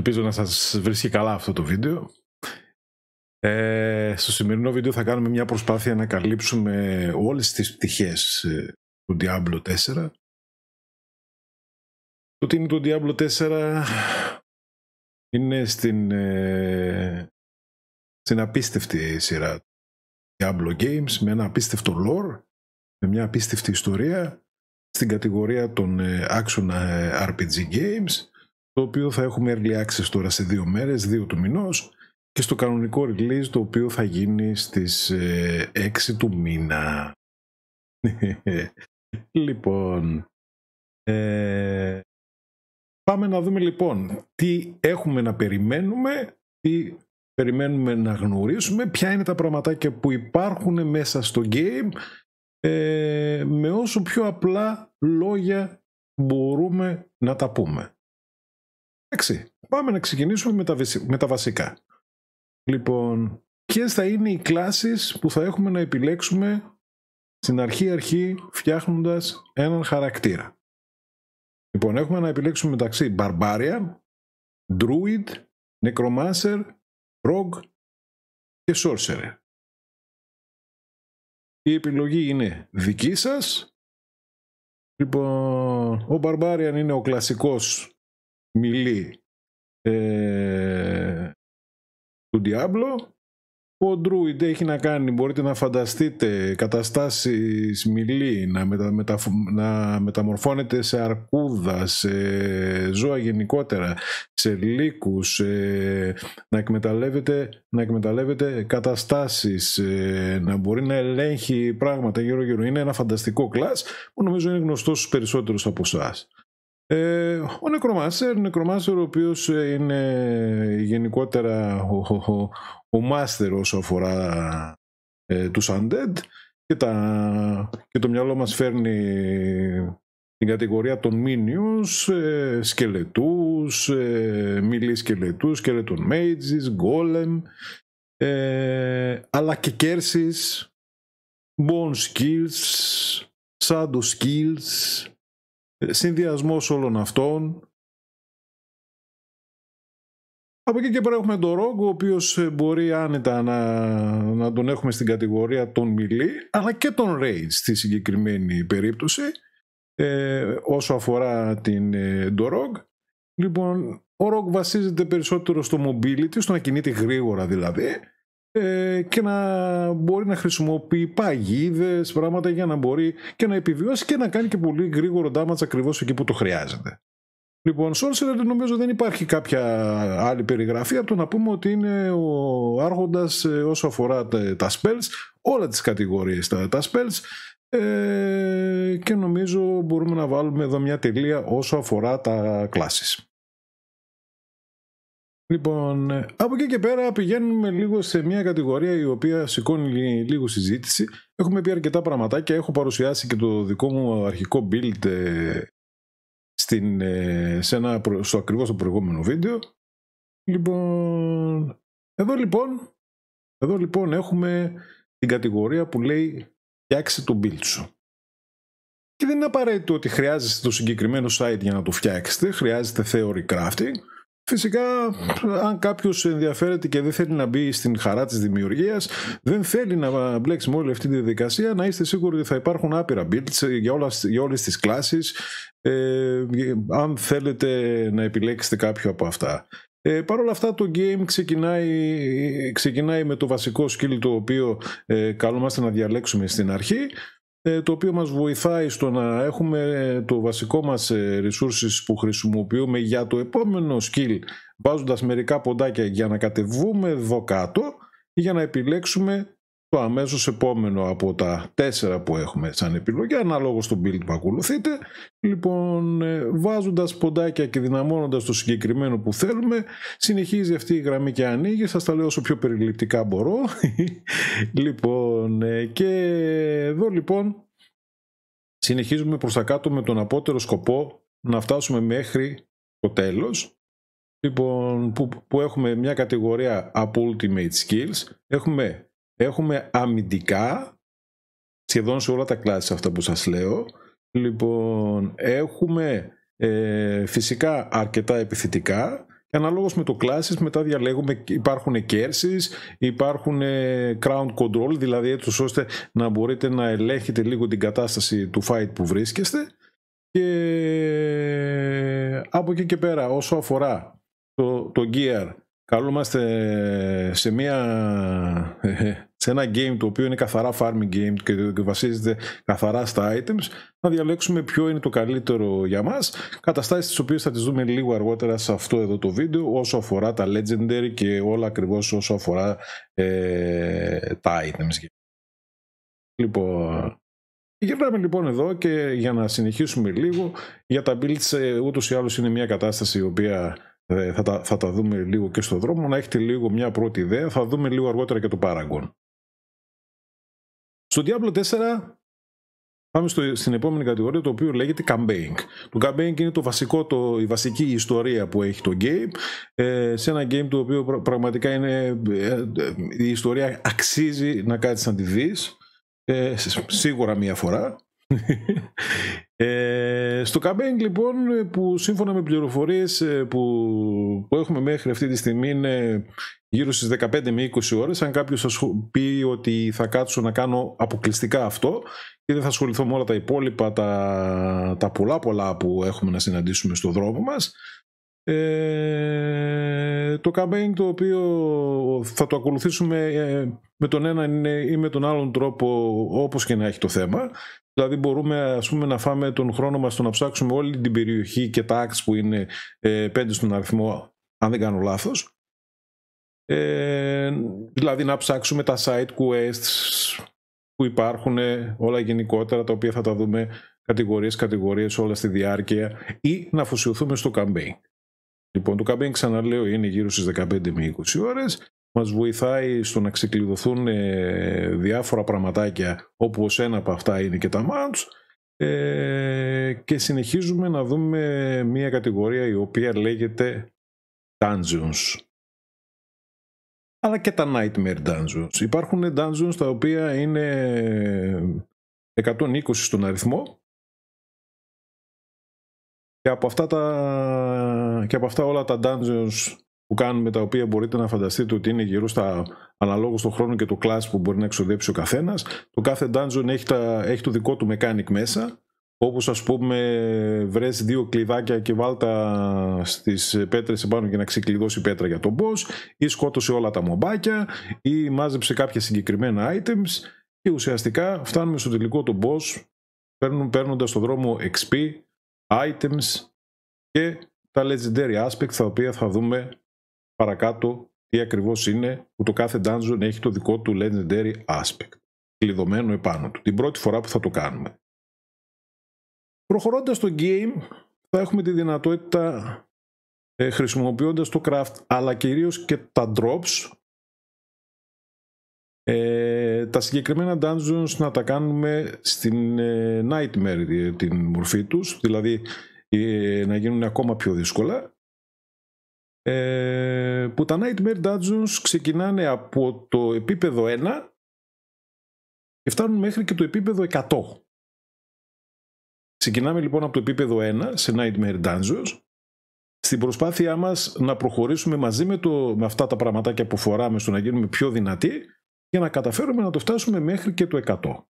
Ελπίζω να σας βρίσκει καλά αυτό το βίντεο. Ε, στο σημερινό βίντεο θα κάνουμε μια προσπάθεια να καλύψουμε όλες τις πτυχές ε, του Diablo 4. Το τι είναι το Diablo 4 είναι στην, ε, στην απίστευτη σειρά Diablo Games με ένα απίστευτο lore, με μια απίστευτη ιστορία στην κατηγορία των ε, action ε, RPG games το οποίο θα έχουμε early access τώρα σε δύο μέρες, δύο του μηνός και στο κανονικό release το οποίο θα γίνει στις 6 ε, του μήνα. λοιπόν, ε, πάμε να δούμε λοιπόν τι έχουμε να περιμένουμε, τι περιμένουμε να γνωρίσουμε, ποια είναι τα πραγματάκια που υπάρχουν μέσα στο game ε, με όσο πιο απλά λόγια μπορούμε να τα πούμε. Εντάξει, πάμε να ξεκινήσουμε με τα, βασικά. Λοιπόν, ποιες θα είναι οι κλάσεις που θα έχουμε να επιλέξουμε στην αρχή-αρχή φτιάχνοντας έναν χαρακτήρα. Λοιπόν, έχουμε να επιλέξουμε μεταξύ Barbarian, Druid, Necromancer, Rogue και Sorcerer. Η επιλογή είναι δική σας. Λοιπόν, ο Barbarian είναι ο κλασικός Μιλί ε, του Diablo. Ο Druid έχει να κάνει, μπορείτε να φανταστείτε, καταστάσεις μιλή, να, μετα, μετα, να μεταμορφώνεται σε αρκούδα, σε ζώα γενικότερα, σε λύκους, ε, να, εκμεταλλεύεται, να εκμεταλλεύεται καταστάσεις, ε, να μπορεί να ελέγχει πράγματα γύρω-γύρω. Είναι ένα φανταστικό κλάσ που νομίζω είναι γνωστό στους περισσότερους από εσάς. Ε, ο Νεκρομάσερ, ο οποίος ε, είναι γενικότερα ο, ο, μάστερ όσο αφορά ε, τους Undead και, τα, και το μυαλό μας φέρνει την κατηγορία των Μίνιους, ε, σκελετούς, ε, μιλή σκελετούς, σκελετών mages, golem, ε, αλλά και κέρσεις, bone skills, shadow skills, συνδυασμός όλων αυτών. Από εκεί και πέρα έχουμε τον Ρόγκο, ο οποίος ε, μπορεί άνετα να, να τον έχουμε στην κατηγορία των Μιλή, αλλά και των Ρέιτ στη συγκεκριμένη περίπτωση, ε, όσο αφορά την ε, Λοιπόν, ο Ρόγκ βασίζεται περισσότερο στο mobility, στο να κινείται γρήγορα δηλαδή, ε, και να μπορεί να χρησιμοποιεί παγίδε, πράγματα για να μπορεί και να επιβιώσει και να κάνει και πολύ γρήγορο damage ακριβώς εκεί που το χρειάζεται. Λοιπόν, Σόλσερ νομίζω δεν υπάρχει κάποια άλλη περιγραφή από το να πούμε ότι είναι ο άρχοντας ε, όσο αφορά τα, spells, όλα τις κατηγορίες τα, spells ε, και νομίζω μπορούμε να βάλουμε εδώ μια τελεία όσο αφορά τα classes. Λοιπόν, ε, από εκεί και πέρα πηγαίνουμε λίγο σε μια κατηγορία η οποία σηκώνει λίγο συζήτηση. Έχουμε πει αρκετά και έχω παρουσιάσει και το δικό μου αρχικό build ε, στην, ε, σε ένα, στο ακριβώς το προηγούμενο βίντεο. Λοιπόν, εδώ λοιπόν, εδώ λοιπόν έχουμε την κατηγορία που λέει φτιάξε το build σου. Και δεν είναι απαραίτητο ότι χρειάζεστε το συγκεκριμένο site για να το φτιάξετε, χρειάζεται theory crafting, Φυσικά, αν κάποιος ενδιαφέρεται και δεν θέλει να μπει στην χαρά της δημιουργίας, δεν θέλει να μπλέξει με όλη αυτή τη διαδικασία, να είστε σίγουροι ότι θα υπάρχουν άπειρα builds για, για όλες τις κλάσεις, ε, αν θέλετε να επιλέξετε κάποιο από αυτά. Ε, Παρ' όλα αυτά το game ξεκινάει, ξεκινάει με το βασικό skill το οποίο ε, καλούμαστε να διαλέξουμε στην αρχή ε, το οποίο μας βοηθάει στο να έχουμε ε, το βασικό μας ε, resources που χρησιμοποιούμε για το επόμενο skill βάζοντας μερικά ποντάκια για να κατεβούμε εδώ κάτω για να επιλέξουμε το αμέσως επόμενο από τα τέσσερα που έχουμε σαν επιλογή, ανάλογο στο build που ακολουθείτε. Λοιπόν, ε, βάζοντας ποντάκια και δυναμώνοντας το συγκεκριμένο που θέλουμε, συνεχίζει αυτή η γραμμή και ανοίγει. Σας τα λέω όσο πιο περιληπτικά μπορώ. λοιπόν, ε, και εδώ λοιπόν συνεχίζουμε προς τα κάτω με τον απότερο σκοπό να φτάσουμε μέχρι το τέλος Λοιπόν, που, που έχουμε μια κατηγορία από Ultimate Skills, έχουμε Έχουμε αμυντικά, σχεδόν σε όλα τα κλάσει αυτά που σας λέω. Λοιπόν, έχουμε ε, φυσικά αρκετά επιθετικά και αναλόγως με το classes μετά διαλέγουμε υπάρχουν κέρσεις, υπάρχουν ground ε, control δηλαδή έτσι ώστε να μπορείτε να ελέγχετε λίγο την κατάσταση του fight που βρίσκεστε και από εκεί και πέρα όσο αφορά το, το gear καλούμαστε σε μια ε, σε ένα game το οποίο είναι καθαρά farming game και βασίζεται καθαρά στα items, να διαλέξουμε ποιο είναι το καλύτερο για μας, καταστάσεις τις οποίες θα τις δούμε λίγο αργότερα σε αυτό εδώ το βίντεο, όσο αφορά τα legendary και όλα ακριβώς όσο αφορά ε, τα items. Λοιπόν, Γυρνάμε λοιπόν εδώ και για να συνεχίσουμε λίγο για τα builds ε, ούτως ή άλλως είναι μια κατάσταση η οποία ε, θα τα, θα δούμε λίγο και στο δρόμο να έχετε λίγο μια πρώτη ιδέα θα δούμε λίγο αργότερα και το Paragon στο Diablo 4 πάμε στο, στην επόμενη κατηγορία το οποίο λέγεται campaign. Το campaign είναι το βασικό, το, η βασική ιστορία που έχει το game ε, σε ένα game το οποίο πραγματικά είναι ε, ε, η ιστορία αξίζει να κάτσεις να τη δεις ε, σίγουρα μία φορά ε, στο campaign λοιπόν που σύμφωνα με πληροφορίες ε, που, που έχουμε μέχρι αυτή τη στιγμή είναι γύρω στις 15 με 20 ώρες αν κάποιος πει ότι θα κάτσω να κάνω αποκλειστικά αυτό και δεν θα ασχοληθώ με όλα τα υπόλοιπα τα, τα πολλά πολλά που έχουμε να συναντήσουμε στο δρόμο μας ε, το campaign το οποίο θα το ακολουθήσουμε ε, με τον ένα ή με τον άλλον τρόπο όπως και να έχει το θέμα δηλαδή μπορούμε ας πούμε, να φάμε τον χρόνο μας στο να ψάξουμε όλη την περιοχή και τα acts που είναι ε, πέντε στον αριθμό αν δεν κάνω λάθος ε, δηλαδή να ψάξουμε τα side quests που υπάρχουν ε, όλα γενικότερα τα οποία θα τα δούμε κατηγορίες κατηγορίες όλα στη διάρκεια ή να αφοσιωθούμε στο campaign. Λοιπόν, το campaign ξαναλέω είναι γύρω στις 15 με 20 ώρες μας βοηθάει στο να ξεκλειδωθούν ε, διάφορα πραγματάκια όπως ένα από αυτά είναι και τα mounts ε, και συνεχίζουμε να δούμε μια κατηγορία η οποία λέγεται Dungeons αλλά και τα Nightmare Dungeons. Υπάρχουν dungeons τα οποία είναι 120 στον αριθμό και από αυτά, τα... και από αυτά όλα τα dungeons που κάνουμε τα οποία μπορείτε να φανταστείτε ότι είναι γύρω στα αναλόγως το χρόνο και το class που μπορεί να εξοδέψει ο καθένας το κάθε dungeon έχει, τα... έχει το δικό του mechanic μέσα όπως ας πούμε βρες δύο κλειδάκια και βάλτα στις πέτρες επάνω για να ξεκλειδώσει πέτρα για τον boss ή σκότωσε όλα τα μομπάκια ή μάζεψε κάποια συγκεκριμένα items και ουσιαστικά φτάνουμε στο τελικό τον boss παίρνοντα το δρόμο XP, items και τα legendary aspects τα οποία θα δούμε παρακάτω τι ακριβώς είναι που το κάθε dungeon έχει το δικό του legendary aspect κλειδωμένο επάνω του την πρώτη φορά που θα το κάνουμε. Προχωρώντας το game θα έχουμε τη δυνατότητα ε, χρησιμοποιώντας το craft αλλά κυρίως και τα drops ε, τα συγκεκριμένα dungeons να τα κάνουμε στην ε, nightmare ε, την μορφή τους δηλαδή ε, να γίνουν ακόμα πιο δύσκολα που τα nightmare dungeons ξεκινάνε από το επίπεδο 1 και φτάνουν μέχρι και το επίπεδο 100 Ξεκινάμε λοιπόν από το επίπεδο 1 σε Nightmare Dungeons στην προσπάθειά μας να προχωρήσουμε μαζί με, το, με αυτά τα πραγματάκια που φοράμε στο να γίνουμε πιο δυνατοί για να καταφέρουμε να το φτάσουμε μέχρι και το 100.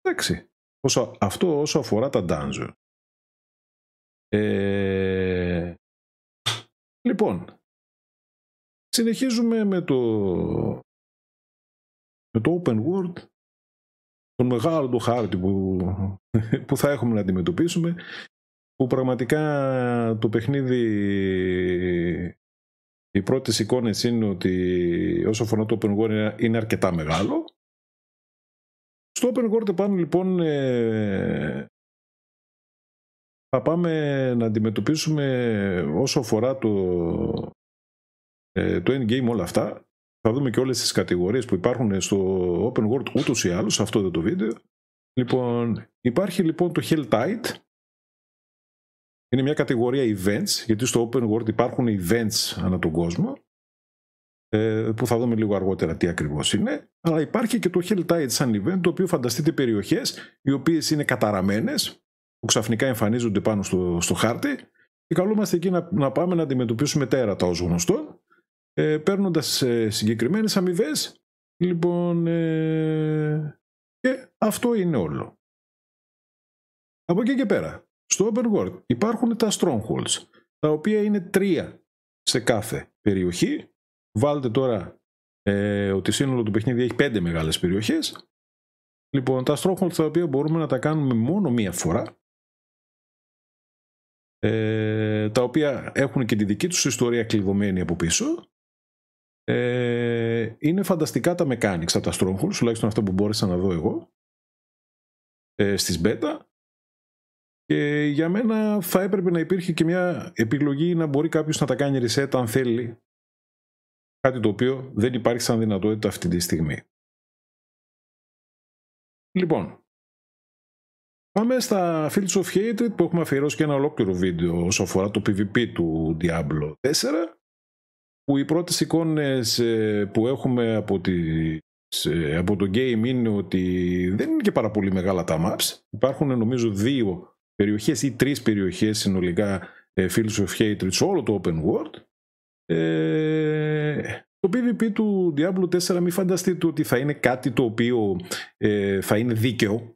Εντάξει. Όσο, αυτό όσο αφορά τα Dungeons. Ε, λοιπόν, συνεχίζουμε με το, με το open world τον μεγάλο του χάρτη που, που θα έχουμε να αντιμετωπίσουμε που πραγματικά το παιχνίδι οι πρώτες εικόνες είναι ότι όσο αφορά το open world είναι αρκετά μεγάλο στο open world πάνω λοιπόν ε, θα πάμε να αντιμετωπίσουμε όσο αφορά το, ε, το endgame όλα αυτά θα δούμε και όλες τις κατηγορίες που υπάρχουν στο Open World ούτως ή άλλως, σε αυτό εδώ το βίντεο. Λοιπόν, υπάρχει λοιπόν το Hell Tide. Είναι μια κατηγορία events, γιατί στο Open World υπάρχουν events ανά τον κόσμο, ε, που θα δούμε λίγο αργότερα τι ακριβώς είναι. Αλλά υπάρχει και το Hell Tide σαν event, το οποίο φανταστείτε περιοχές, οι οποίες είναι καταραμένες, που ξαφνικά εμφανίζονται πάνω στο, στο χάρτη και καλούμαστε εκεί να, να πάμε να αντιμετωπίσουμε τέρατα ως γνωστό ε, παίρνοντας ε, συγκεκριμένες αμοιβές. Λοιπόν, ε, και αυτό είναι όλο. Από εκεί και πέρα, στο open world υπάρχουν τα strongholds, τα οποία είναι τρία σε κάθε περιοχή. Βάλτε τώρα ε, ότι σύνολο του παιχνίδι έχει πέντε μεγάλες περιοχές. Λοιπόν, τα strongholds τα οποία μπορούμε να τα κάνουμε μόνο μία φορά, ε, τα οποία έχουν και τη δική τους ιστορία κλειδωμένη από πίσω ε, είναι φανταστικά τα mechanics από τα Stronghold, τουλάχιστον αυτό που μπόρεσα να δω εγώ ε, στις beta και για μένα θα έπρεπε να υπήρχε και μια επιλογή να μπορεί κάποιος να τα κάνει reset αν θέλει κάτι το οποίο δεν υπάρχει σαν δυνατότητα αυτή τη στιγμή. Λοιπόν, πάμε στα Fields of hated που έχουμε αφιερώσει και ένα ολόκληρο βίντεο όσο αφορά το PvP του Diablo 4 που οι πρώτες εικόνες ε, που έχουμε από, τις, ε, από το game είναι ότι δεν είναι και πάρα πολύ μεγάλα τα maps. Υπάρχουν νομίζω δύο περιοχές ή τρεις περιοχές συνολικά ε, Fields of Hatred σε όλο το open world. Ε, το PvP του Diablo 4 μη φανταστείτε ότι θα είναι κάτι το οποίο θα είναι δίκαιο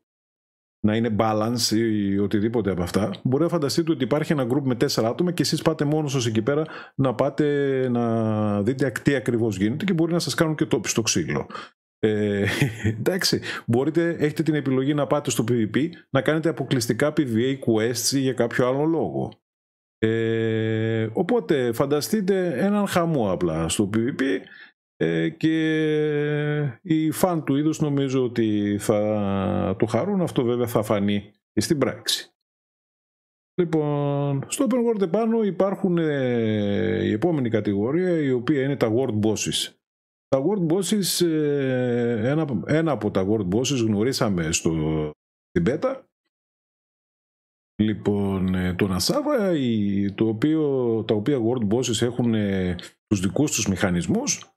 να είναι balance ή οτιδήποτε από αυτά, μπορεί να φανταστείτε ότι υπάρχει ένα group με τέσσερα άτομα και εσείς πάτε μόνος σας εκεί πέρα να πάτε να δείτε τι ακριβώς γίνεται και μπορεί να σας κάνουν και τόπι στο ξύλο. Ε, εντάξει, μπορείτε, έχετε την επιλογή να πάτε στο PvP να κάνετε αποκλειστικά PvA quests ή για κάποιο άλλο λόγο. Ε, οπότε φανταστείτε έναν χαμό απλά στο PvP ε, και οι φαν του είδους νομίζω ότι θα του χαρούν αυτό βέβαια θα φανεί στην πράξη Λοιπόν, στο open world επάνω υπάρχουν ε, η επόμενη κατηγορία η οποία είναι τα world bosses τα world bosses ε, ένα, ένα από τα world bosses γνωρίσαμε στο, στην πέτα Λοιπόν, ε, τον Ασάβα, το οποίο, τα οποία World Bosses έχουν τους δικούς τους μηχανισμούς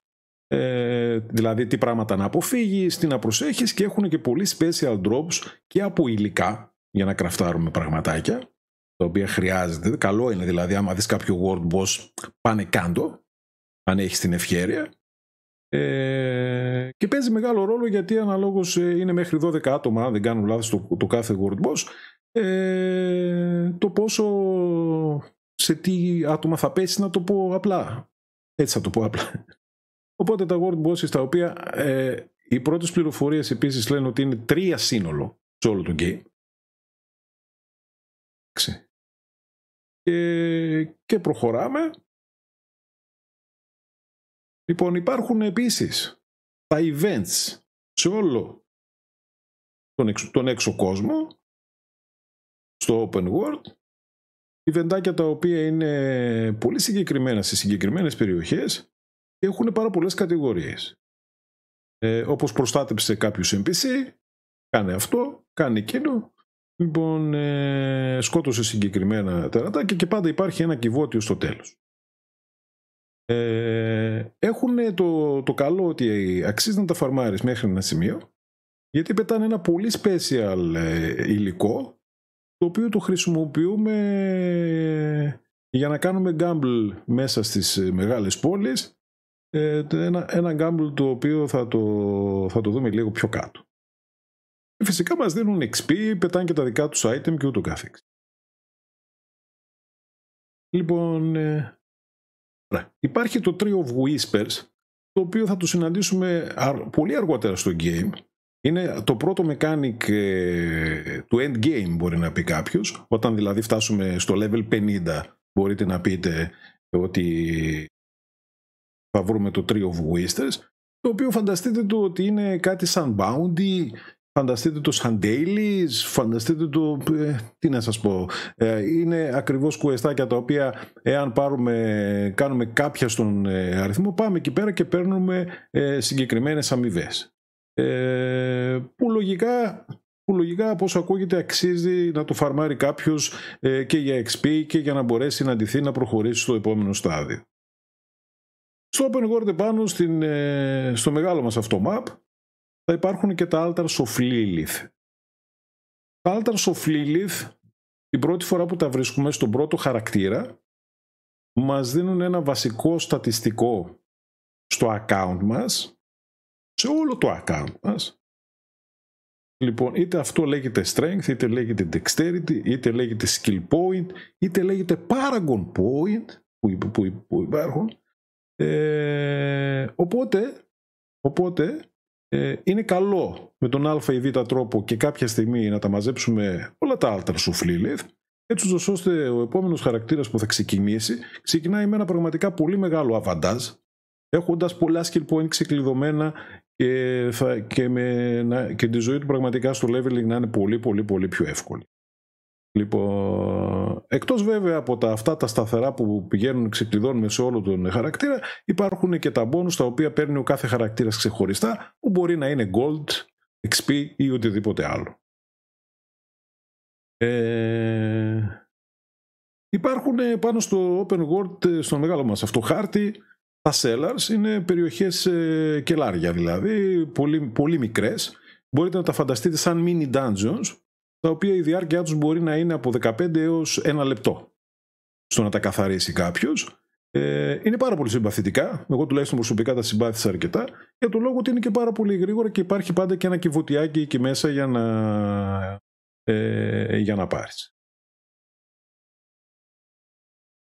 ε, δηλαδή τι πράγματα να αποφύγεις. τι να προσέχεις και έχουν και πολύ special drops και από υλικά για να κραφτάρουμε πραγματάκια τα οποία χρειάζεται. Καλό είναι δηλαδή άμα δεις κάποιο world boss πάνε κάτω αν έχεις την ευχαίρεια ε, και παίζει μεγάλο ρόλο γιατί αναλόγως ε, είναι μέχρι 12 άτομα, αν δεν κάνουν λάθος το, το κάθε world boss, ε, το πόσο σε τι άτομα θα πέσει να το πω απλά. Έτσι θα το πω απλά. Οπότε τα World bosses τα οποία ε, οι πρώτες πληροφορίες επίσης λένε ότι είναι τρία σύνολο σε όλο τον game. Και, και προχωράμε. Λοιπόν υπάρχουν επίσης τα events σε όλο τον έξω, τον κόσμο στο open world Ιβεντάκια τα οποία είναι πολύ συγκεκριμένα σε συγκεκριμένες περιοχές έχουν πάρα πολλές κατηγορίες. Ε, όπως προστάτεψε κάποιους NPC, κάνε αυτό, κάνει εκείνο. Λοιπόν, ε, σκότωσε συγκεκριμένα τεράτα και πάντα υπάρχει ένα κυβότιο στο τέλος. Ε, έχουν το, το καλό ότι αξίζει να τα φαρμάρεις μέχρι ένα σημείο γιατί πετάνε ένα πολύ special ε, υλικό το οποίο το χρησιμοποιούμε για να κάνουμε gamble μέσα στις ε, μεγάλες πόλεις ε, ένα, ένα το οποίο θα το, θα το δούμε λίγο πιο κάτω. Ε, φυσικά μας δίνουν XP, πετάνε και τα δικά τους item και ούτω καθεξής. Λοιπόν, ε, υπάρχει το Tree of Whispers, το οποίο θα το συναντήσουμε αρ, πολύ αργότερα στο game. Είναι το πρώτο mechanic ε, του endgame μπορεί να πει κάποιος. Όταν δηλαδή φτάσουμε στο level 50 μπορείτε να πείτε ότι θα βρούμε το Tree of Wisters, το οποίο φανταστείτε το ότι είναι κάτι σαν Bounty, φανταστείτε το σαν Dailies, φανταστείτε το, ε, τι να σας πω, ε, είναι ακριβώς κουεστάκια τα οποία εάν πάρουμε, κάνουμε κάποια στον ε, αριθμό, πάμε εκεί πέρα και παίρνουμε ε, συγκεκριμένες αμοιβές. που λογικά που λογικά από όσο ακούγεται αξίζει να το φαρμάρει κάποιος και για XP και για να μπορέσει να αντιθεί να προχωρήσει στο επόμενο στάδιο. Στο open world επάνω στην, ε, στο μεγάλο μας αυτό map θα υπάρχουν και τα altars of Lilith. Τα altars of Lilith την πρώτη φορά που τα βρίσκουμε στον πρώτο χαρακτήρα μας δίνουν ένα βασικό στατιστικό στο account μας σε όλο το account μας Λοιπόν, είτε αυτό λέγεται strength, είτε λέγεται dexterity, είτε λέγεται skill point, είτε λέγεται paragon point που, που υπάρχουν ε, οπότε, οπότε ε, είναι καλό με τον α ή β τρόπο και κάποια στιγμή να τα μαζέψουμε όλα τα άλλα σου φλίλιθ, έτσι ώστε ο επόμενος χαρακτήρας που θα ξεκινήσει ξεκινάει με ένα πραγματικά πολύ μεγάλο αβαντάζ, έχοντας πολλά skill point ξεκλειδωμένα και, και, με, και τη ζωή του πραγματικά στο leveling να είναι πολύ πολύ πολύ πιο εύκολη. Λοιπόν, εκτός βέβαια από τα, αυτά τα σταθερά που πηγαίνουν ξεκλειδώνουμε σε όλο τον χαρακτήρα, υπάρχουν και τα bonus τα οποία παίρνει ο κάθε χαρακτήρας ξεχωριστά, που μπορεί να είναι gold, XP ή οτιδήποτε άλλο. Ε, υπάρχουν ε, πάνω στο open world, ε, στο μεγάλο μας αυτό χάρτη, τα sellers είναι περιοχές ε, κελάρια δηλαδή, πολύ, πολύ μικρές. Μπορείτε να τα φανταστείτε σαν mini dungeons, τα οποία η διάρκεια τους μπορεί να είναι από 15 έως 1 λεπτό στο να τα καθαρίσει κάποιος. Ε, είναι πάρα πολύ συμπαθητικά, εγώ τουλάχιστον προσωπικά τα συμπάθησα αρκετά, για το λόγο ότι είναι και πάρα πολύ γρήγορα και υπάρχει πάντα και ένα κυβωτιάκι εκεί μέσα για να, ε, για να πάρεις.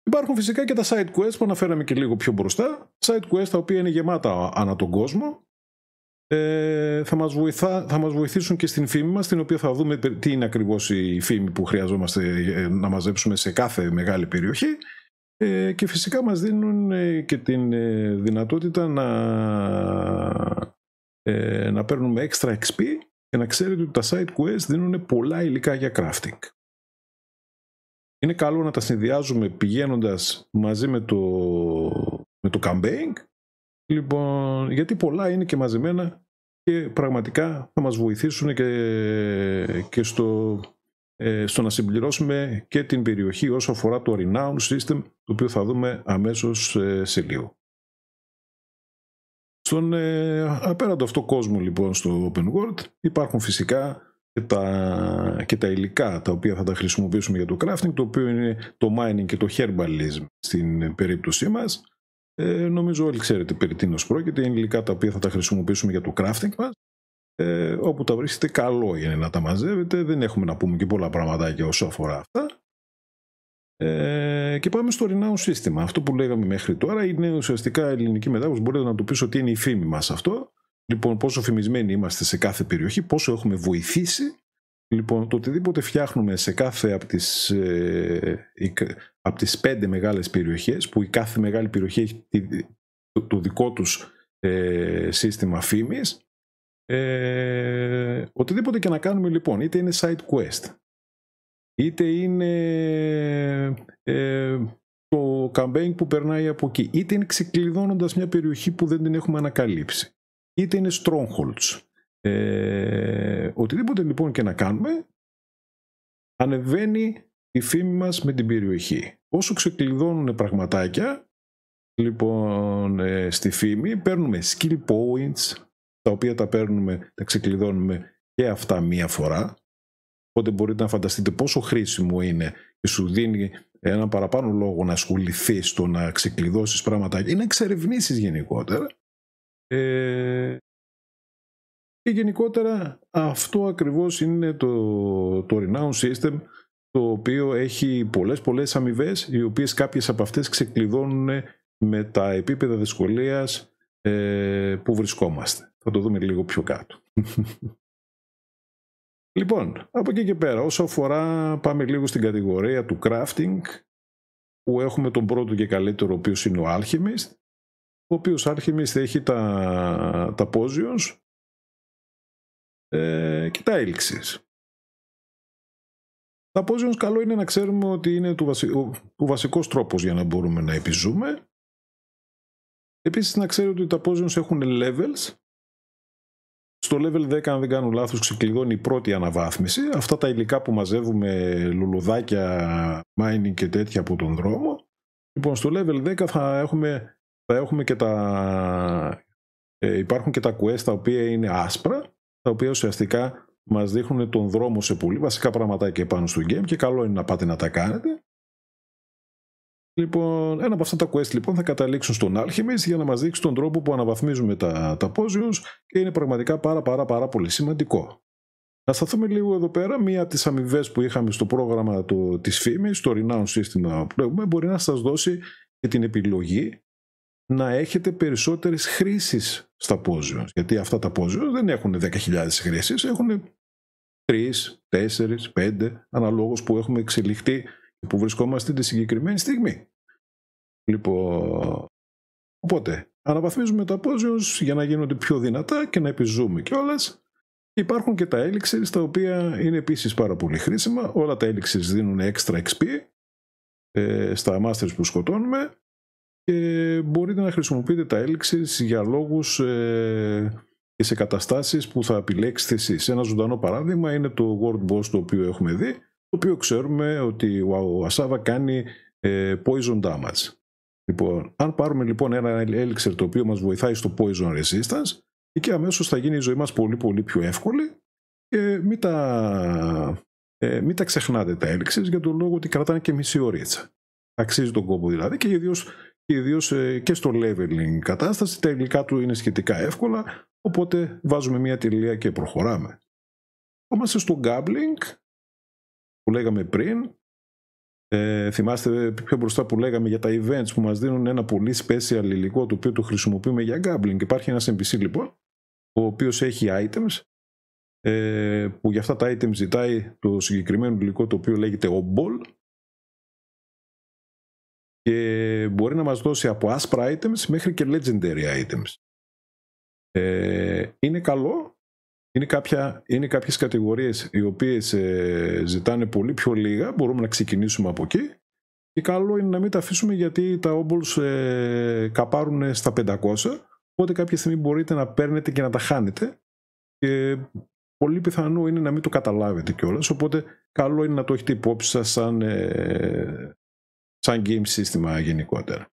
Υπάρχουν φυσικά και τα side quests που αναφέραμε και λίγο πιο μπροστά. Side quests τα οποία είναι γεμάτα ανά τον κόσμο ε, θα, μας βοηθά, θα μας βοηθήσουν και στην φήμη μας, την οποία θα δούμε τι είναι ακριβώς η φήμη που χρειαζόμαστε ε, να μαζέψουμε σε κάθε μεγάλη περιοχή ε, και φυσικά μας δίνουν και την δυνατότητα να, να παίρνουμε extra XP και να ξέρετε ότι τα side quests δίνουν πολλά υλικά για crafting. Είναι καλό να τα συνδυάζουμε πηγαίνοντας μαζί με το, με το campaign λοιπόν, γιατί πολλά είναι και μαζεμένα και πραγματικά θα μας βοηθήσουν και, στο, ε, στο να συμπληρώσουμε και την περιοχή όσο αφορά το renown system, το οποίο θα δούμε αμέσως ε, σε λίγο. Στον ε, απέραντο αυτό κόσμο λοιπόν στο open world υπάρχουν φυσικά και τα, και τα υλικά τα οποία θα τα χρησιμοποιήσουμε για το crafting, το οποίο είναι το mining και το herbalism στην περίπτωσή μας. Ε, νομίζω όλοι ξέρετε περί τίνος πρόκειται. Είναι υλικά τα οποία θα τα χρησιμοποιήσουμε για το crafting μας. Ε, όπου τα βρίσκεται καλό είναι να τα μαζεύετε. Δεν έχουμε να πούμε και πολλά πραγματάκια όσο αφορά αυτά. Ε, και πάμε στο renown σύστημα. Αυτό που λέγαμε μέχρι τώρα είναι ουσιαστικά ελληνική μετάφραση. Μπορείτε να το πείτε ότι είναι η φήμη μας αυτό. Λοιπόν, πόσο φημισμένοι είμαστε σε κάθε περιοχή, πόσο έχουμε βοηθήσει. Λοιπόν, το οτιδήποτε φτιάχνουμε σε κάθε από τις, ε, από τις πέντε μεγάλες περιοχές που η κάθε μεγάλη περιοχή έχει το, δικό τους ε, σύστημα φήμης ε, οτιδήποτε και να κάνουμε λοιπόν είτε είναι side quest είτε είναι ε, το campaign που περνάει από εκεί είτε είναι ξεκλειδώνοντας μια περιοχή που δεν την έχουμε ανακαλύψει είτε είναι strongholds ε, οτιδήποτε λοιπόν και να κάνουμε ανεβαίνει η φήμη μας με την περιοχή όσο ξεκλειδώνουν πραγματάκια, λοιπόν, ε, στη φήμη, παίρνουμε skill points, τα οποία τα παίρνουμε, τα ξεκλειδώνουμε και αυτά μία φορά. Οπότε μπορείτε να φανταστείτε πόσο χρήσιμο είναι και σου δίνει ένα παραπάνω λόγο να ασχοληθείς στο να ξεκλειδώσεις πράγματα ή να εξερευνήσεις γενικότερα. Ε, και γενικότερα αυτό ακριβώς είναι το, το renown system το οποίο έχει πολλές πολλές αμοιβές, οι οποίες κάποιες από αυτές ξεκλειδώνουν με τα επίπεδα δυσκολίας ε, που βρισκόμαστε. Θα το δούμε λίγο πιο κάτω. λοιπόν, από εκεί και πέρα, όσο αφορά πάμε λίγο στην κατηγορία του crafting, που έχουμε τον πρώτο και καλύτερο, ο οποίος είναι ο Alchemist, ο οποίος Alchemist έχει τα, τα ε, και τα Elixirs. Τα πόζιονς καλό είναι να ξέρουμε ότι είναι βασι... ο, ο βασικός τρόπος για να μπορούμε να επιζούμε. Επίσης να ξέρω ότι τα πόζιονς έχουν levels. Στο level 10, αν δεν κάνω λάθος, ξεκλειδώνει η πρώτη αναβάθμιση. Αυτά τα υλικά που μαζεύουμε, λουλουδάκια, mining και τέτοια από τον δρόμο. Λοιπόν, στο level 10 θα έχουμε, θα έχουμε και τα... Ε, υπάρχουν και τα quest τα οποία είναι άσπρα, τα οποία ουσιαστικά Μας δείχνουν τον δρόμο σε πολύ βασικά πραγματάκια πάνω στο game και καλό είναι να πάτε να τα κάνετε. Λοιπόν, ένα από αυτά τα quest λοιπόν θα καταλήξουν στον Alchemist για να μας δείξει τον τρόπο που αναβαθμίζουμε τα, τα και είναι πραγματικά πάρα πάρα πάρα πολύ σημαντικό. Να σταθούμε λίγο εδώ πέρα, μία από τις αμοιβές που είχαμε στο πρόγραμμα τη της το renown System που έχουμε, μπορεί να σας δώσει και την επιλογή να έχετε περισσότερες χρήσεις στα potions. Γιατί αυτά τα potions δεν έχουν 10.000 χρήσεις, έχουν τρεις, τέσσερις, πέντε, αναλόγως που έχουμε εξελιχθεί και που βρισκόμαστε τη συγκεκριμένη στιγμή. Λοιπόν, οπότε αναβαθμίζουμε τα πόζιου για να γίνονται πιο δυνατά και να επιζούμε κιόλας. Υπάρχουν και τα elixirs τα οποία είναι επίσης πάρα πολύ χρήσιμα. Όλα τα elixirs δίνουν extra XP ε, στα masters που σκοτώνουμε και μπορείτε να χρησιμοποιείτε τα elixirs για λόγους. ε, και σε καταστάσεις που θα επιλέξετε εσείς. Ένα ζωντανό παράδειγμα είναι το World Boss το οποίο έχουμε δει, το οποίο ξέρουμε ότι ο Ασάβα κάνει ε, poison damage. Λοιπόν, αν πάρουμε λοιπόν ένα elixir το οποίο μας βοηθάει στο poison resistance, εκεί αμέσως θα γίνει η ζωή μας πολύ πολύ πιο εύκολη και μην τα, ε, τα ξεχνάτε τα elixirs για τον λόγο ότι κρατάνε και μισή ωρίτσα. Αξίζει τον κόπο δηλαδή και ιδίω και ιδίως ε, και στο leveling κατάσταση. Τα υλικά του είναι σχετικά εύκολα, οπότε βάζουμε μία τελεία και προχωράμε. Είμαστε στο gambling που λέγαμε πριν. Ε, θυμάστε πιο μπροστά που λέγαμε για τα events που μας δίνουν ένα πολύ special υλικό το οποίο το χρησιμοποιούμε για gambling. Υπάρχει ένας NPC λοιπόν, ο οποίος έχει items ε, που για αυτά τα items ζητάει το συγκεκριμένο υλικό το οποίο λέγεται Obol και μπορεί να μας δώσει από άσπρα items μέχρι και legendary items. Ε, είναι καλό, είναι, κάποια, είναι κάποιες κατηγορίες οι οποίες ε, ζητάνε πολύ πιο λίγα, μπορούμε να ξεκινήσουμε από εκεί και καλό είναι να μην τα αφήσουμε γιατί τα όμπολς ε, καπάρουν στα 500, οπότε κάποια στιγμή μπορείτε να παίρνετε και να τα χάνετε και πολύ πιθανό είναι να μην το καταλάβετε κιόλας. οπότε καλό είναι να το έχετε υπόψη σας σαν ε, σαν game σύστημα γενικότερα.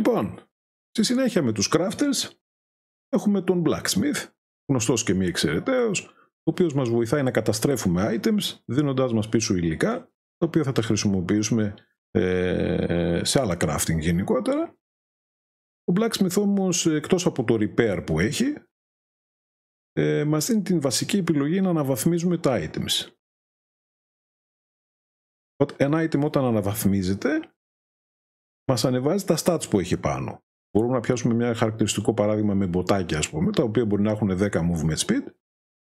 Λοιπόν, στη συνέχεια με τους crafters έχουμε τον blacksmith, γνωστός και μη εξαιρεταίος, ο οποίος μας βοηθάει να καταστρέφουμε items, δίνοντάς μας πίσω υλικά, τα οποία θα τα χρησιμοποιήσουμε ε, σε άλλα crafting γενικότερα. Ο blacksmith όμως, εκτός από το repair που έχει, ε, μας δίνει την βασική επιλογή να αναβαθμίζουμε τα items ένα item όταν αναβαθμίζεται μας ανεβάζει τα stats που έχει πάνω. Μπορούμε να πιάσουμε μια χαρακτηριστικό παράδειγμα με μποτάκια ας πούμε, τα οποία μπορεί να έχουν 10 movement speed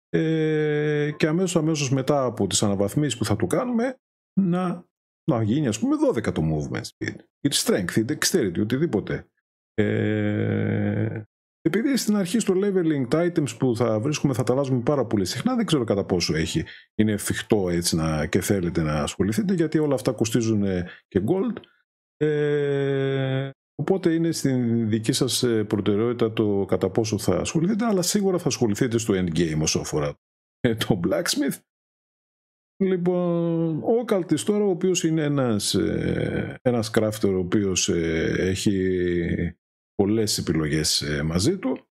ε, και αμέσως, αμέσως μετά από τις αναβαθμίσεις που θα του κάνουμε να, να γίνει ας πούμε 12 το movement speed ή strength ή dexterity οτιδήποτε ε, επειδή στην αρχή στο leveling τα items που θα βρίσκουμε θα τα αλλάζουμε πάρα πολύ συχνά, δεν ξέρω κατά πόσο έχει. Είναι εφικτό έτσι να, και θέλετε να ασχοληθείτε, γιατί όλα αυτά κοστίζουν ε, και gold. Ε, οπότε είναι στην δική σας ε, προτεραιότητα το κατά πόσο θα ασχοληθείτε, αλλά σίγουρα θα ασχοληθείτε στο endgame όσο αφορά ε, το blacksmith. Λοιπόν, ο Καλτης τώρα, ο οποίος είναι ένας, ένας crafter, ο οποίος έχει πολλές επιλογές ε, μαζί του.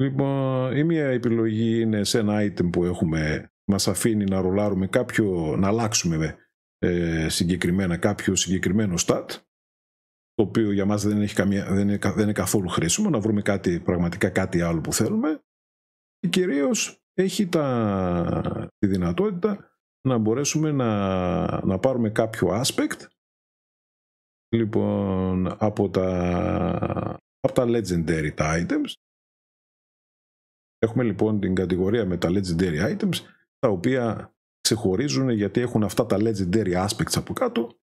Λοιπόν, η μία επιλογή είναι σε ένα item που έχουμε, μας αφήνει να ρολάρουμε κάποιο, να αλλάξουμε ε, ε συγκεκριμένα κάποιο συγκεκριμένο stat, το οποίο για μας δεν, έχει καμία, δεν, είναι, καθόλου χρήσιμο, να βρούμε κάτι, πραγματικά κάτι άλλο που θέλουμε. Και κυρίως έχει τα, τη δυνατότητα να μπορέσουμε να, να πάρουμε κάποιο aspect λοιπόν από τα από τα legendary τα items. Έχουμε λοιπόν την κατηγορία με τα legendary items, τα οποία ξεχωρίζουν γιατί έχουν αυτά τα legendary aspects από κάτω.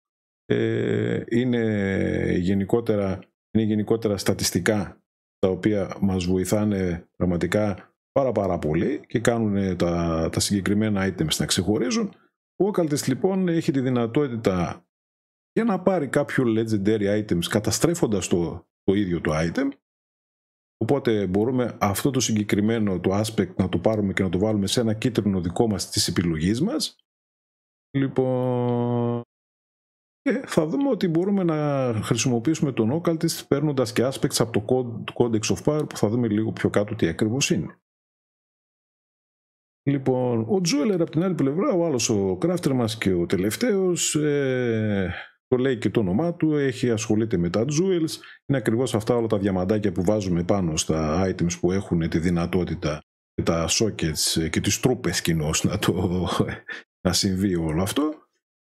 Ε, είναι, γενικότερα, είναι γενικότερα στατιστικά τα οποία μας βοηθάνε πραγματικά πάρα πάρα πολύ και κάνουν τα, τα συγκεκριμένα items να ξεχωρίζουν. Ο λοιπόν έχει τη δυνατότητα για να πάρει κάποιο legendary items καταστρέφοντας το το ίδιο το item. Οπότε μπορούμε αυτό το συγκεκριμένο το aspect να το πάρουμε και να το βάλουμε σε ένα κίτρινο δικό μας της επιλογής μας. Λοιπόν, και θα δούμε ότι μπορούμε να χρησιμοποιήσουμε τον Occultist παίρνοντας και aspects από το Codex of Power που θα δούμε λίγο πιο κάτω τι ακριβώς είναι. Λοιπόν, ο Τζούελερ από την άλλη πλευρά, ο άλλος ο Crafter μας και ο τελευταίος, ε, το λέει και το όνομά του, έχει ασχολείται με τα jewels, είναι ακριβώς αυτά όλα τα διαμαντάκια που βάζουμε πάνω στα items που έχουν τη δυνατότητα και τα sockets και τις τρούπες κοινώς να, το, να συμβεί όλο αυτό.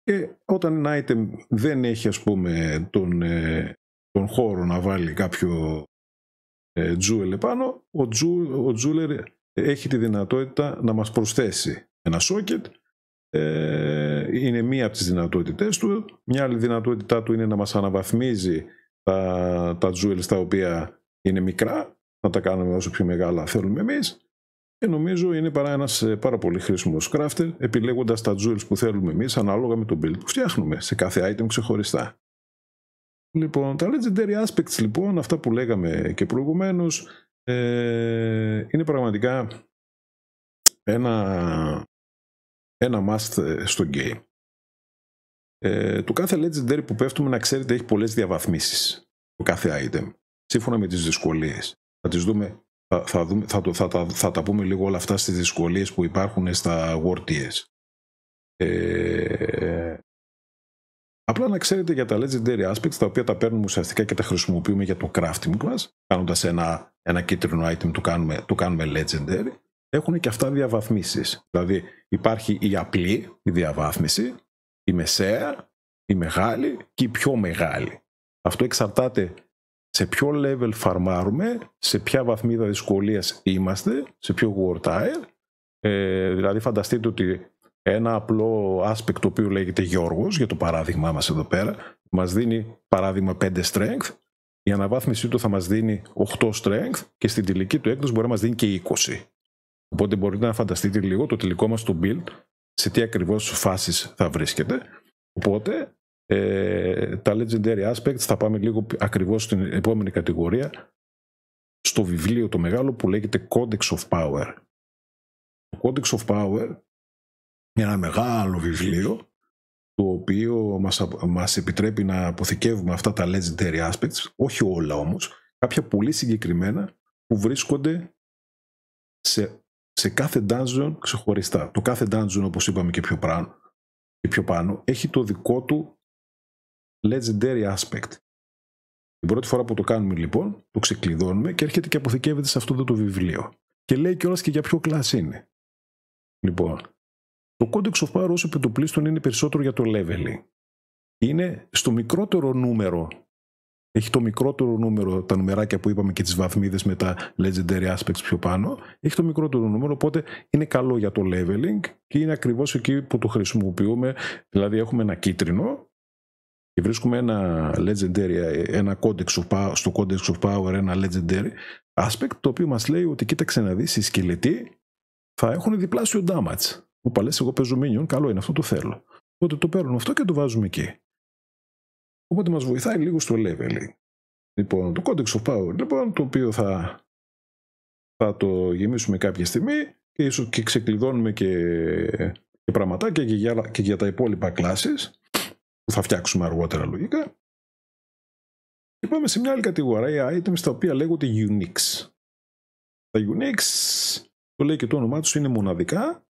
Και όταν ένα item δεν έχει ας πούμε τον, ε, τον χώρο να βάλει κάποιο ε, jewel επάνω, ο, jeweler έχει τη δυνατότητα να μας προσθέσει ένα socket ε, είναι μία από τις δυνατότητές του. Μια άλλη δυνατότητά του είναι να μας αναβαθμίζει τα, τα jewels τα οποία είναι μικρά, να τα κάνουμε όσο πιο μεγάλα θέλουμε εμείς. Και νομίζω είναι παρά ένας ε, πάρα πολύ χρήσιμος crafter, επιλέγοντας τα jewels που θέλουμε εμείς ανάλογα με το build που φτιάχνουμε σε κάθε item ξεχωριστά. Λοιπόν, τα legendary aspects λοιπόν, αυτά που λέγαμε και προηγουμένως, ε, είναι πραγματικά ένα ένα must ε, στο game. Ε, το κάθε legendary που πέφτουμε να ξέρετε έχει πολλές διαβαθμίσεις το κάθε item σύμφωνα με τις δυσκολίες θα τις δούμε θα, θα, θα, θα, θα, θα, τα πούμε λίγο όλα αυτά στις δυσκολίες που υπάρχουν στα tiers ε, απλά να ξέρετε για τα legendary aspects τα οποία τα παίρνουμε ουσιαστικά και τα χρησιμοποιούμε για το crafting μας κάνοντας ένα, ένα κίτρινο item το κάνουμε, το κάνουμε legendary έχουν και αυτά διαβαθμίσεις. Δηλαδή υπάρχει η απλή η διαβάθμιση, η μεσαία, η μεγάλη και η πιο μεγάλη. Αυτό εξαρτάται σε ποιο level φαρμάρουμε, σε ποια βαθμίδα δυσκολίας είμαστε, σε ποιο quartile. Ε, δηλαδή φανταστείτε ότι ένα απλό aspect το οποίο λέγεται Γιώργος, για το παράδειγμά μας εδώ πέρα, μας δίνει παράδειγμα 5 strength, η αναβάθμιση του θα μας δίνει 8 strength και στην τελική του έκδοση μπορεί να μας δίνει και 20. Οπότε μπορείτε να φανταστείτε λίγο το τελικό μας το build, σε τι ακριβώς φάσεις θα βρίσκεται. Οπότε ε, τα legendary aspects θα πάμε λίγο ακριβώς στην επόμενη κατηγορία, στο βιβλίο το μεγάλο που λέγεται Codex of Power. Το Codex of Power είναι ένα μεγάλο βιβλίο το οποίο μας, επιτρέπει να αποθηκεύουμε αυτά τα legendary aspects, όχι όλα όμως, κάποια πολύ συγκεκριμένα που βρίσκονται σε σε κάθε dungeon ξεχωριστά. Το κάθε dungeon, όπως είπαμε και πιο, πάνω, και πιο πάνω, έχει το δικό του legendary aspect. Την πρώτη φορά που το κάνουμε λοιπόν, το ξεκλειδώνουμε και έρχεται και αποθηκεύεται σε αυτό το βιβλίο. Και λέει κιόλας και για ποιο κλάσ είναι. Λοιπόν, το Codex of Power όσο πλήστον είναι περισσότερο για το leveling. Είναι στο μικρότερο νούμερο έχει το μικρότερο νούμερο, τα νομεράκια που είπαμε και τις βαθμίδες με τα legendary aspects πιο πάνω, έχει το μικρότερο νούμερο, οπότε είναι καλό για το leveling και είναι ακριβώς εκεί που το χρησιμοποιούμε, δηλαδή έχουμε ένα κίτρινο και βρίσκουμε ένα legendary, ένα codex of power, στο of power ένα legendary aspect το οποίο μας λέει ότι κοίταξε να δεις οι σκελετοί θα έχουν διπλάσιο damage. Μου παλές εγώ παίζω minion, καλό είναι αυτό το θέλω. Οπότε το παίρνουμε αυτό και το βάζουμε εκεί. Οπότε μας βοηθάει λίγο στο level. Λοιπόν, το Codex of Power, λοιπόν, το οποίο θα, θα το γεμίσουμε κάποια στιγμή και ίσως και ξεκλειδώνουμε και, και πραγματάκια και για, και για τα υπόλοιπα classes που θα φτιάξουμε αργότερα λογικά. Και πάμε σε μια άλλη κατηγορία items τα οποία λέγονται Unix. Τα Unix, το λέει και το όνομά τους, είναι μοναδικά.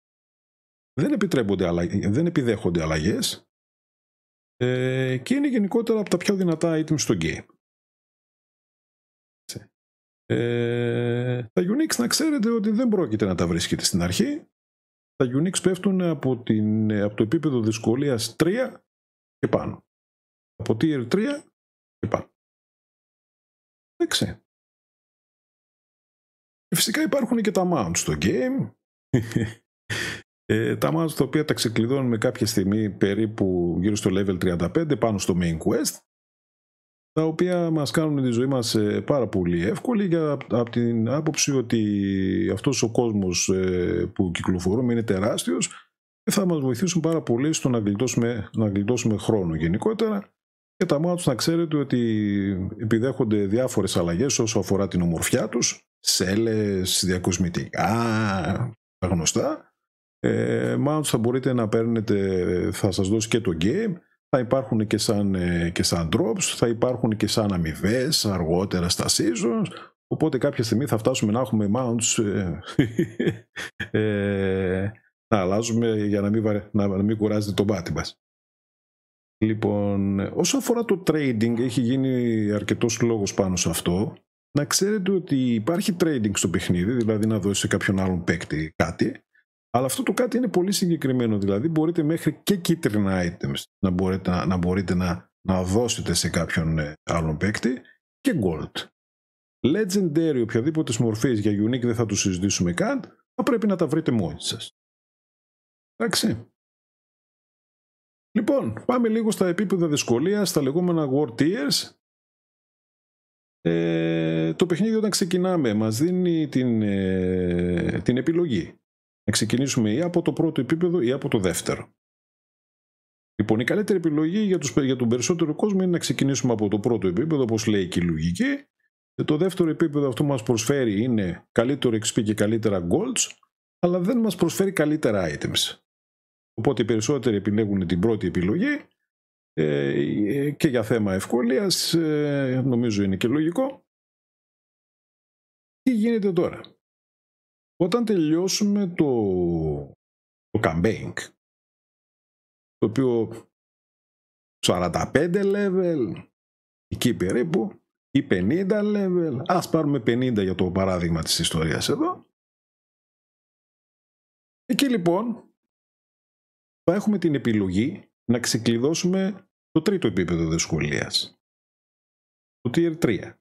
Δεν επιτρέπονται, αλλαγές, δεν επιδέχονται αλλαγές. Ε, και είναι γενικότερα από τα πιο δυνατά items στο game. Ε, τα Unix να ξέρετε ότι δεν πρόκειται να τα βρίσκετε στην αρχή. Τα Unix πέφτουν από, την, από το επίπεδο δυσκολίας 3 και πάνω. Από tier 3 και πάνω. ξέρω. Φυσικά υπάρχουν και τα mounts στο game. Ε, τα μάτια τα οποία τα ξεκλειδώνουμε κάποια στιγμή περίπου γύρω στο level 35 πάνω στο main quest τα οποία μας κάνουν τη ζωή μας ε, πάρα πολύ εύκολη για, από την άποψη ότι αυτός ο κόσμος ε, που κυκλοφορούμε είναι τεράστιος και θα μας βοηθήσουν πάρα πολύ στο να γλιτώσουμε, να γλιτώσουμε χρόνο γενικότερα και τα μάτια να ξέρετε ότι επιδέχονται διάφορες αλλαγές όσο αφορά την ομορφιά τους σέλες, διακοσμητικά, γνωστά ε, Mounts θα μπορείτε να παίρνετε, θα σας δώσει και το game, θα υπάρχουν και σαν, ε, και σαν drops, θα υπάρχουν και σαν αμοιβές αργότερα στα seasons, οπότε κάποια στιγμή θα φτάσουμε να έχουμε mounts ε, ε, να αλλάζουμε για να μην, βαρε, να, μην κουράζεται το μπάτι μας. Λοιπόν, όσο αφορά το trading, έχει γίνει αρκετός λόγος πάνω σε αυτό. Να ξέρετε ότι υπάρχει trading στο παιχνίδι, δηλαδή να δώσει σε κάποιον άλλον παίκτη κάτι. Αλλά αυτό το κάτι είναι πολύ συγκεκριμένο. Δηλαδή μπορείτε μέχρι και κίτρινα items να μπορείτε να, μπορείτε να, να δώσετε σε κάποιον ε, άλλον παίκτη και gold. Legendary οποιαδήποτε μορφής για unique δεν θα το συζητήσουμε καν. Θα πρέπει να τα βρείτε μόνοι σας. Εντάξει. Λοιπόν, πάμε λίγο στα επίπεδα δυσκολίας, στα λεγόμενα world Tiers. Ε, το παιχνίδι όταν ξεκινάμε μας δίνει την, ε, την επιλογή να ξεκινήσουμε ή από το πρώτο επίπεδο ή από το δεύτερο. Λοιπόν, η καλύτερη επιλογή για, τους, για τον περισσότερο κόσμο είναι να ξεκινήσουμε από το πρώτο επίπεδο, όπως λέει και η λογική. Ε, το δεύτερο επίπεδο αυτό μας προσφέρει είναι καλύτερο XP και καλύτερα Golds, αλλά δεν μας προσφέρει καλύτερα items. Οπότε οι περισσότεροι επιλέγουν την πρώτη επιλογή ε, ε και για θέμα ευκολίας, ε, νομίζω είναι και λογικό. Τι γίνεται τώρα. Όταν τελειώσουμε το, το campaign, το οποίο 45 level, εκεί περίπου, ή 50 level, ας πάρουμε 50 για το παράδειγμα της ιστορίας εδώ. Εκεί λοιπόν θα έχουμε την επιλογή να ξεκλειδώσουμε το τρίτο επίπεδο δυσκολίας, το Tier 3.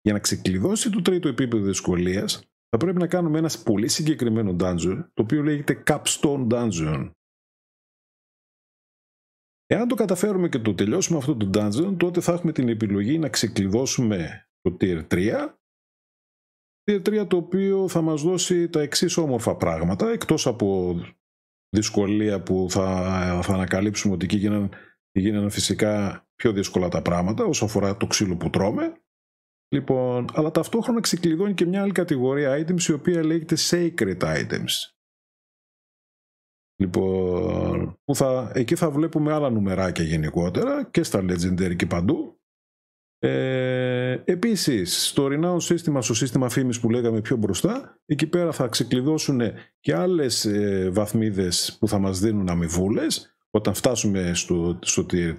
Για να ξεκλειδώσει το τρίτο επίπεδο δυσκολίας θα πρέπει να κάνουμε ένας πολύ συγκεκριμένο dungeon, το οποίο λέγεται Capstone Dungeon. Εάν το καταφέρουμε και το τελειώσουμε αυτό το dungeon, τότε θα έχουμε την επιλογή να ξεκλειδώσουμε το Tier 3. Tier 3 το οποίο θα μας δώσει τα εξής όμορφα πράγματα, εκτός από δυσκολία που θα, θα ανακαλύψουμε ότι εκεί γίνανε, γίνανε φυσικά πιο δύσκολα τα πράγματα όσον αφορά το ξύλο που τρώμε. Λοιπόν, αλλά ταυτόχρονα ξεκλειδώνει και μια άλλη κατηγορία items η οποία λέγεται sacred items. Λοιπόν, που θα, εκεί θα βλέπουμε άλλα νουμεράκια γενικότερα και στα Legendary και παντού. Ε, επίσης, στο Renown σύστημα, στο σύστημα φήμης που λέγαμε πιο μπροστά, εκεί πέρα θα ξεκλειδώσουν και άλλες ε, βαθμίδες που θα μας δίνουν αμοιβούλες όταν φτάσουμε στο, στο Tier 3.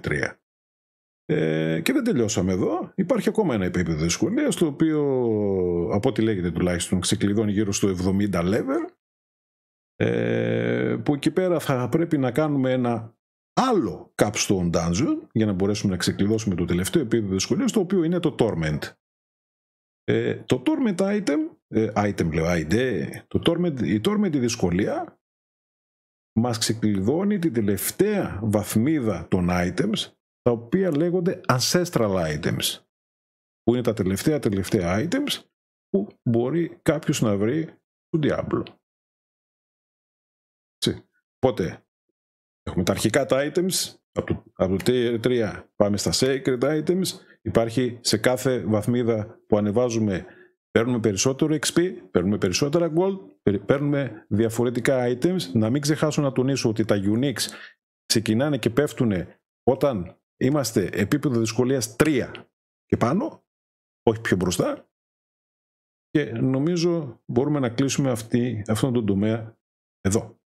Ε, και δεν τελειώσαμε εδώ. Υπάρχει ακόμα ένα επίπεδο δυσκολίας, το οποίο από ό,τι λέγεται τουλάχιστον ξεκλειδώνει γύρω στο 70 level. Ε, που εκεί πέρα θα πρέπει να κάνουμε ένα άλλο capstone dungeon για να μπορέσουμε να ξεκλειδώσουμε το τελευταίο επίπεδο δυσκολίας, το οποίο είναι το torment. Ε, το torment item, ε, item λέω, ID, το torment, η torment δυσκολία μας ξεκλειδώνει την τελευταία βαθμίδα των items τα οποία λέγονται ancestral items που είναι τα τελευταία τελευταία items που μπορεί κάποιος να βρει του Diablo. Οπότε έχουμε τα αρχικά τα items από το, από το 3 πάμε στα sacred items υπάρχει σε κάθε βαθμίδα που ανεβάζουμε παίρνουμε περισσότερο XP, παίρνουμε περισσότερα gold, παίρνουμε διαφορετικά items. Να μην ξεχάσω να τονίσω ότι τα Unix ξεκινάνε και πέφτουν όταν Είμαστε επίπεδο δυσκολίας 3 και πάνω, όχι πιο μπροστά. Και νομίζω μπορούμε να κλείσουμε αυτή, αυτόν τον τομέα εδώ.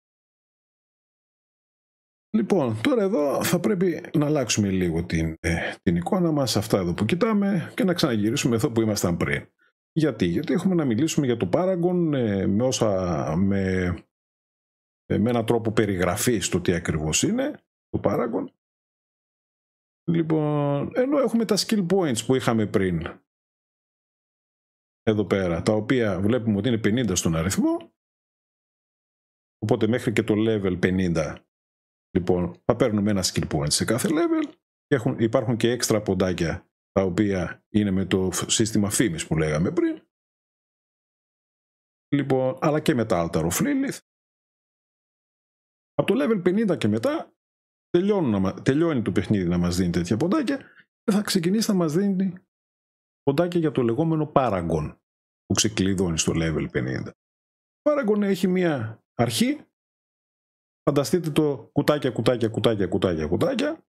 Λοιπόν, τώρα εδώ θα πρέπει να αλλάξουμε λίγο την, ε, την εικόνα μας, αυτά εδώ που κοιτάμε και να ξαναγυρίσουμε εδώ που ήμασταν πριν. Γιατί, γιατί έχουμε να μιλήσουμε για το Paragon ε, με, όσα, με, ε, με έναν τρόπο περιγραφής του τι ακριβώς είναι το Paragon Λοιπόν, ενώ έχουμε τα skill points που είχαμε πριν εδώ πέρα, τα οποία βλέπουμε ότι είναι 50 στον αριθμό οπότε μέχρι και το level 50 λοιπόν θα παίρνουμε ένα skill point σε κάθε level και έχουν, υπάρχουν και έξτρα ποντάκια τα οποία είναι με το σύστημα φήμης που λέγαμε πριν λοιπόν, αλλά και με τα Altar of Lilith από το level 50 και μετά τελειώνει, τελειώνει το παιχνίδι να μας δίνει τέτοια ποντάκια και θα ξεκινήσει να μας δίνει ποντάκια για το λεγόμενο Paragon που ξεκλειδώνει στο level 50. Το Paragon έχει μία αρχή φανταστείτε το κουτάκια, κουτάκια, κουτάκια, κουτάκια, κουτάκια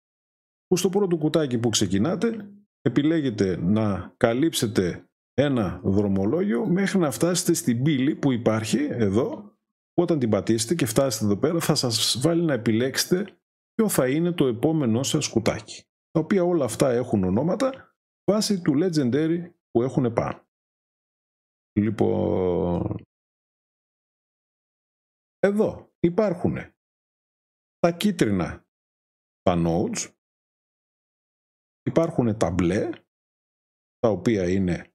που στο πρώτο κουτάκι που ξεκινάτε επιλέγετε να καλύψετε ένα δρομολόγιο μέχρι να φτάσετε στην πύλη που υπάρχει εδώ όταν την πατήσετε και φτάσετε εδώ πέρα θα σας βάλει να επιλέξετε ποιο θα είναι το επόμενό σας κουτάκι. Τα οποία όλα αυτά έχουν ονόματα βάσει του Legendary που έχουν πάνω. Λοιπόν, εδώ υπάρχουν τα κίτρινα τα nodes, υπάρχουν τα μπλε, τα οποία είναι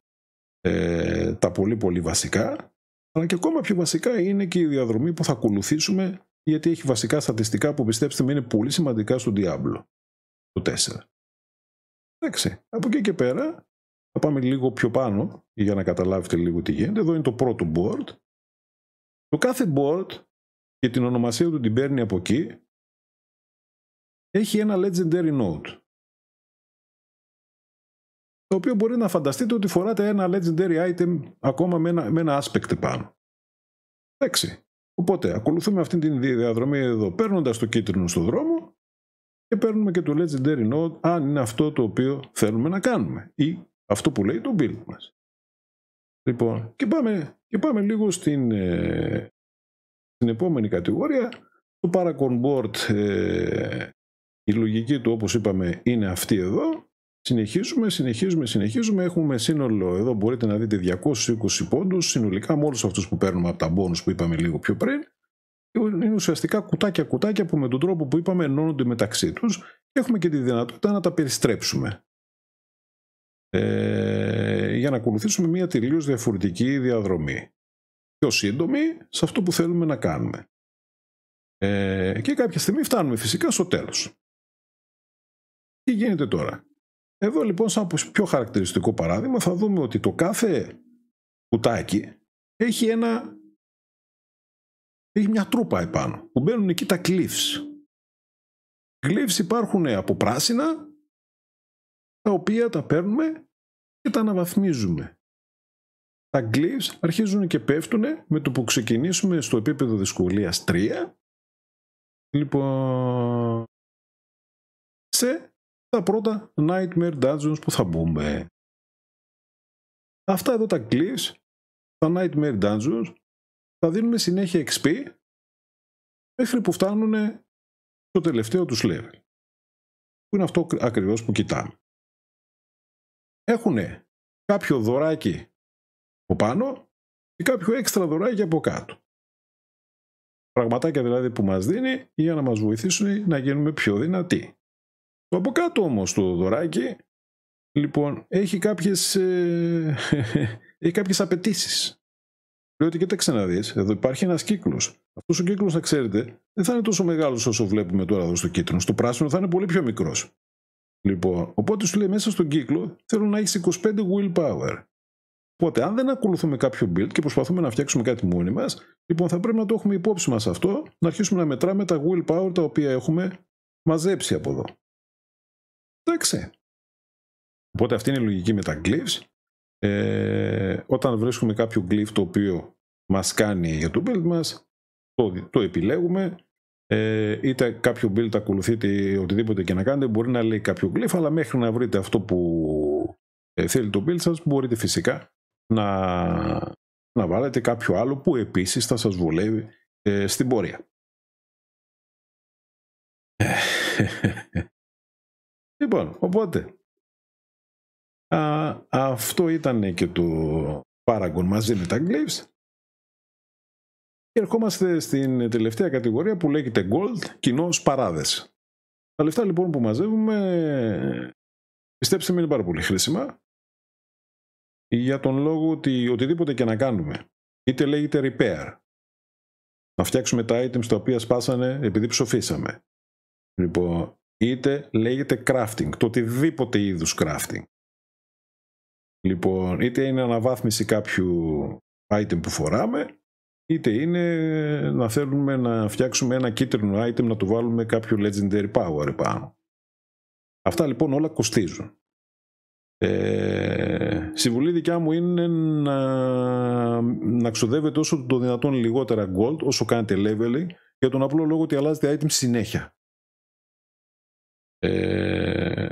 ε, τα πολύ πολύ βασικά, αλλά και ακόμα πιο βασικά είναι και η διαδρομή που θα ακολουθήσουμε γιατί έχει βασικά στατιστικά που πιστέψτε με είναι πολύ σημαντικά στον Diablo το 4. Εντάξει, από εκεί και πέρα θα πάμε λίγο πιο πάνω για να καταλάβετε λίγο τι γίνεται. Εδώ είναι το πρώτο board. Το κάθε board και την ονομασία του την παίρνει από εκεί έχει ένα legendary note το οποίο μπορεί να φανταστείτε ότι φοράτε ένα legendary item ακόμα με ένα, με ένα aspect πάνω. Εντάξει. Οπότε ακολουθούμε αυτή τη διαδρομή εδώ, παίρνοντας το κίτρινο στο δρόμο και παίρνουμε και το legendary node αν είναι αυτό το οποίο θέλουμε να κάνουμε ή αυτό που λέει το build μας. Λοιπόν, και πάμε, και πάμε λίγο στην, ε, στην επόμενη κατηγορία. Το Paracon Board, ε, η λογική του όπως είπαμε είναι αυτή εδώ Συνεχίζουμε, συνεχίζουμε, συνεχίζουμε. Έχουμε σύνολο, εδώ μπορείτε να δείτε 220 πόντους, συνολικά με όλους αυτούς που παίρνουμε από τα μπόνου που είπαμε λίγο πιο πριν. Είναι ουσιαστικά κουτάκια κουτάκια που με τον τρόπο που είπαμε ενώνονται μεταξύ τους και έχουμε και τη δυνατότητα να τα περιστρέψουμε. Ε, για να ακολουθήσουμε μια τελείως διαφορετική διαδρομή. Πιο σύντομη σε αυτό που θέλουμε να κάνουμε. Ε, και κάποια στιγμή φτάνουμε φυσικά στο τέλος. Τι γίνεται τώρα. Εδώ λοιπόν σαν πιο χαρακτηριστικό παράδειγμα θα δούμε ότι το κάθε κουτάκι έχει ένα έχει μια τρούπα επάνω που μπαίνουν εκεί τα κλίφς. κλίφς υπάρχουν από πράσινα τα οποία τα παίρνουμε και τα αναβαθμίζουμε. Τα κλίφς αρχίζουν και πέφτουν με το που ξεκινήσουμε στο επίπεδο δυσκολίας 3 λοιπόν σε τα πρώτα Nightmare Dungeons που θα μπούμε. Αυτά εδώ τα clips, τα Nightmare Dungeons, θα δίνουμε συνέχεια XP μέχρι που φτάνουν στο τελευταίο τους level. Που είναι αυτό ακριβώς που κοιτάμε. Έχουν κάποιο δωράκι από πάνω και κάποιο έξτρα δωράκι από κάτω. Πραγματάκια δηλαδή που μας δίνει για να μας βοηθήσουν να γίνουμε πιο δυνατοί από κάτω όμως το δωράκι, λοιπόν, έχει κάποιες, ε, έχει κάποιες απαιτήσεις. Λέω ότι κοίταξε να δεις, εδώ υπάρχει ένας κύκλος. Αυτός ο κύκλος, να ξέρετε, δεν θα είναι τόσο μεγάλος όσο βλέπουμε τώρα εδώ στο κίτρινο. Στο πράσινο θα είναι πολύ πιο μικρός. Λοιπόν, οπότε σου λέει μέσα στον κύκλο θέλω να έχεις 25 willpower. Οπότε, αν δεν ακολουθούμε κάποιο build και προσπαθούμε να φτιάξουμε κάτι μόνοι μας, λοιπόν, θα πρέπει να το έχουμε υπόψη μας αυτό, να αρχίσουμε να μετράμε τα willpower τα οποία έχουμε μαζέψει από εδώ. Εντάξει. Οπότε αυτή είναι η λογική με τα glyphs. Ε, όταν βρίσκουμε κάποιο glyph το οποίο μας κάνει για το build μας, το, το επιλέγουμε. Ε, είτε κάποιο build ακολουθείτε οτιδήποτε και να κάνετε, μπορεί να λέει κάποιο glyph, αλλά μέχρι να βρείτε αυτό που ε, θέλει το build σας, μπορείτε φυσικά να, να βάλετε κάποιο άλλο που επίσης θα σας βολεύει ε, στην πορεία. Λοιπόν, οπότε, α, αυτό ήταν και το Paragon μαζί με τα Glaives. Και ερχόμαστε στην τελευταία κατηγορία που λέγεται Gold, κοινός παράδες. Τα λεφτά λοιπόν που μαζεύουμε, πιστέψτε με είναι πάρα πολύ χρήσιμα, για τον λόγο ότι οτιδήποτε και να κάνουμε, είτε λέγεται repair, να φτιάξουμε τα items τα οποία σπάσανε επειδή ψοφήσαμε. Λοιπόν, είτε λέγεται crafting, το οτιδήποτε είδους crafting. Λοιπόν, είτε είναι αναβάθμιση κάποιου item που φοράμε, είτε είναι να θέλουμε να φτιάξουμε ένα κίτρινο item να του βάλουμε κάποιο legendary power επάνω. Αυτά λοιπόν όλα κοστίζουν. Ε, συμβουλή δικιά μου είναι να, να ξοδεύετε όσο το δυνατόν λιγότερα gold όσο κάνετε leveling για τον απλό λόγο ότι αλλάζετε item συνέχεια. Ε,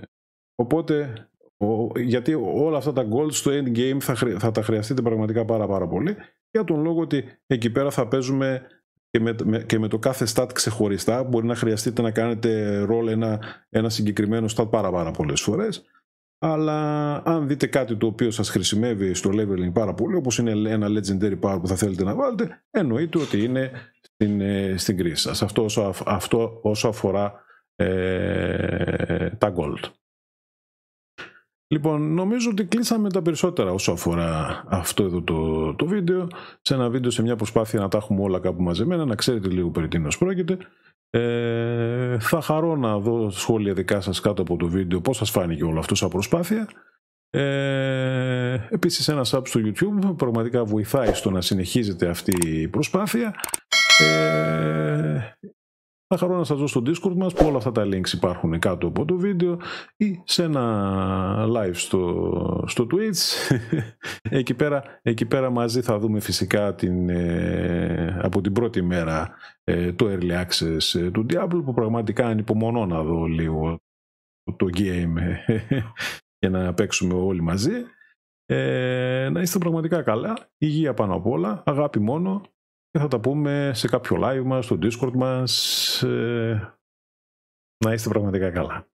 οπότε, ο, γιατί όλα αυτά τα goals στο endgame θα, θα τα χρειαστείτε πραγματικά πάρα πάρα πολύ για τον λόγο ότι εκεί πέρα θα παίζουμε και με, και με το κάθε stat ξεχωριστά. Μπορεί να χρειαστείτε να κάνετε ρόλο ένα, ένα συγκεκριμένο stat πάρα πάρα πολλές φορές. Αλλά αν δείτε κάτι το οποίο σας χρησιμεύει στο leveling πάρα πολύ, όπως είναι ένα legendary power που θα θέλετε να βάλετε, εννοείται ότι είναι στην, ε, στην κρίση σας. Αυτό αυτό όσο αφορά ε, τα gold. Λοιπόν, νομίζω ότι κλείσαμε τα περισσότερα όσο αφορά αυτό εδώ το, το βίντεο. Σε ένα βίντεο, σε μια προσπάθεια να τα έχουμε όλα κάπου μαζεμένα, να ξέρετε λίγο περί τίνος πρόκειται. Ε, θα χαρώ να δω σχόλια δικά σας κάτω από το βίντεο πώς σας φάνηκε όλο αυτό σαν προσπάθεια. Ε, επίσης ένα sub στο YouTube πραγματικά βοηθάει στο να συνεχίζεται αυτή η προσπάθεια. Ε, θα χαρώ να σας δω στο Discord μας που όλα αυτά τα links υπάρχουν κάτω από το βίντεο ή σε ένα live στο, στο Twitch. εκεί, πέρα, εκεί πέρα μαζί θα δούμε φυσικά την, ε, από την πρώτη μέρα ε, το Early Access ε, του Diablo που πραγματικά ανυπομονώ να δω λίγο το game για να παίξουμε όλοι μαζί. να είστε πραγματικά καλά, υγεία πάνω απ' όλα, αγάπη μόνο και θα τα πούμε σε κάποιο live μας, στο Discord μας. Ε, να είστε πραγματικά καλά.